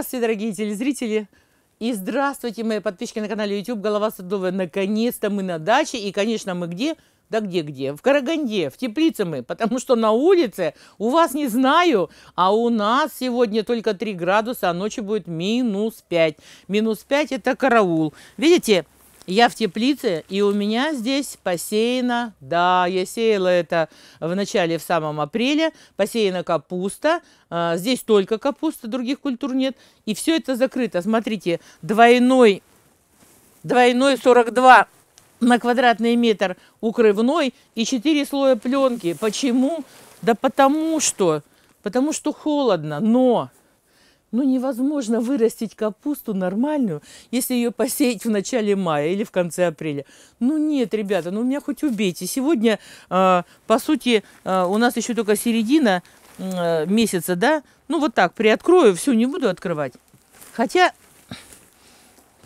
Здравствуйте, дорогие телезрители! И здравствуйте, мои подписчики на канале YouTube «Голова Садовая». Наконец-то мы на даче. И, конечно, мы где? Да где-где? В Караганде, в теплице мы. Потому что на улице у вас не знаю, а у нас сегодня только 3 градуса, а ночью будет минус 5. Минус 5 – это караул. Видите? Я в теплице, и у меня здесь посеяно, да, я сеяла это в начале, в самом апреле, посеяна капуста, а, здесь только капуста, других культур нет, и все это закрыто. Смотрите, двойной, двойной 42 на квадратный метр укрывной и 4 слоя пленки. Почему? Да потому что, потому что холодно, но ну, невозможно вырастить капусту нормальную, если ее посеять в начале мая или в конце апреля. Ну, нет, ребята, ну, меня хоть убейте. Сегодня, а, по сути, а, у нас еще только середина а, месяца, да? Ну, вот так, приоткрою, всю не буду открывать. Хотя,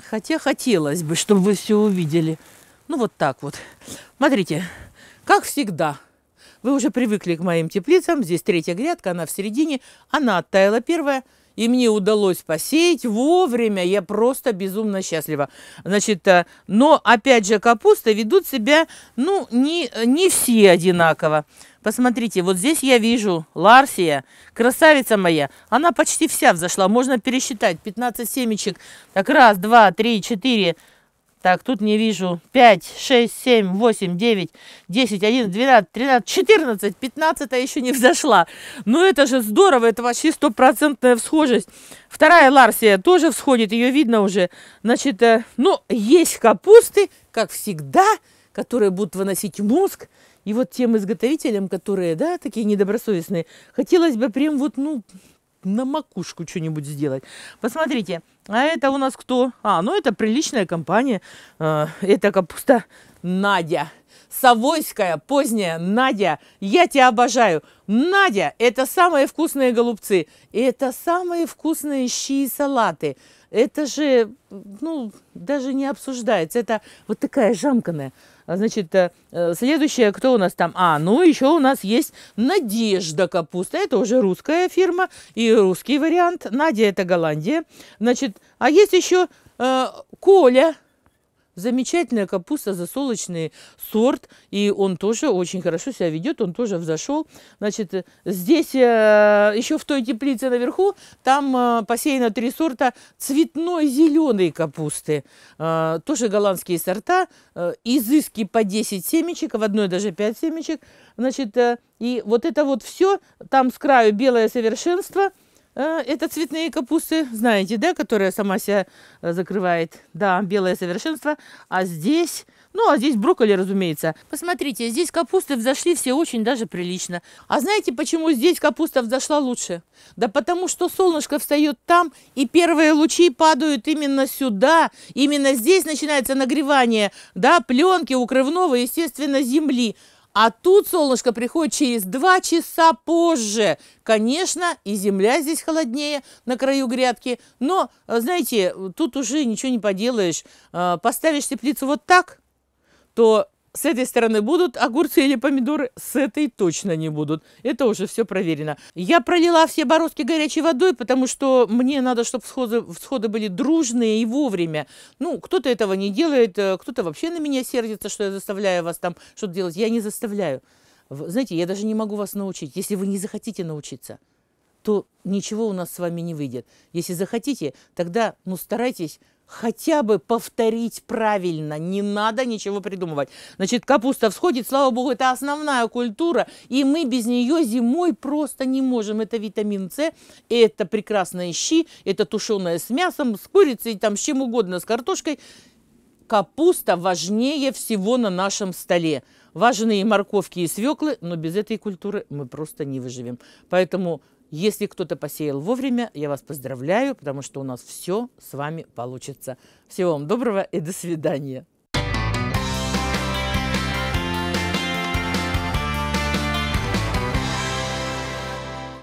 хотя хотелось бы, чтобы вы все увидели. Ну, вот так вот. Смотрите, как всегда... Вы уже привыкли к моим теплицам. Здесь третья грядка, она в середине. Она оттаяла первая и мне удалось посеять вовремя, я просто безумно счастлива. Значит, э, но опять же капуста ведут себя, ну, не, не все одинаково. Посмотрите, вот здесь я вижу Ларсия, красавица моя. Она почти вся взошла, можно пересчитать. 15 семечек. Так, раз, два, три, четыре, так, тут не вижу. 5, 6, 7, 8, 9, 10, 11, 12, 13, 14, 15 еще не взошла. Ну, это же здорово, это вообще стопроцентная всхожесть. Вторая Ларсия тоже всходит, ее видно уже. Значит, э, ну, есть капусты, как всегда, которые будут выносить мозг. И вот тем изготовителям, которые, да, такие недобросовестные, хотелось бы прям вот, ну, на макушку что-нибудь сделать. Посмотрите, а это у нас кто? А, ну это приличная компания. Э, это капуста Надя. Совойская, поздняя, Надя, я тебя обожаю. Надя, это самые вкусные голубцы, это самые вкусные щи и салаты. Это же, ну, даже не обсуждается. Это вот такая жамканная. А, значит, э, э, следующее, кто у нас там? А, ну еще у нас есть Надежда Капуста. Это уже русская фирма и русский вариант. Надя это Голландия. Значит, а есть еще э, Коля. Замечательная капуста, засолочный сорт, и он тоже очень хорошо себя ведет, он тоже взошел. Значит, здесь э, еще в той теплице наверху, там э, посеяно три сорта цветной зеленой капусты. Э, тоже голландские сорта, изыски по 10 семечек, в одной даже 5 семечек. Значит, и вот это вот все, там с краю белое совершенство – Э, это цветные капусты, знаете, да, которая сама себя э, закрывает. Да, белое совершенство. А здесь, ну, а здесь брокколи, разумеется. Посмотрите, здесь капусты взошли все очень даже прилично. А знаете, почему здесь капуста взошла лучше? Да потому что солнышко встает там, и первые лучи падают именно сюда. Именно здесь начинается нагревание, да, пленки укрывного, естественно, земли. А тут солнышко приходит через два часа позже. Конечно, и земля здесь холоднее на краю грядки. Но, э, знаете, тут уже ничего не поделаешь. Э, поставишь теплицу вот так, то с этой стороны будут огурцы или помидоры, с этой точно не будут. Это уже все проверено. Я пролила все бороздки горячей водой, потому что мне надо, чтобы всходы, всходы были дружные и вовремя. Ну, кто-то этого не делает, э, кто-то вообще на меня сердится, что я заставляю вас там что-то делать. Я не заставляю. Знаете, я даже не могу вас научить, если вы не захотите научиться то ничего у нас с вами не выйдет. Если захотите, тогда ну, старайтесь хотя бы повторить правильно, не надо ничего придумывать. Значит, капуста всходит, слава богу, это основная культура, и мы без нее зимой просто не можем. Это витамин С, это прекрасные щи, это тушеное с мясом, с курицей, там, с чем угодно, с картошкой. Капуста важнее всего на нашем столе. Важны и морковки, и свеклы, но без этой культуры мы просто не выживем. Поэтому если кто-то посеял вовремя, я вас поздравляю, потому что у нас все с вами получится. Всего вам доброго и до свидания.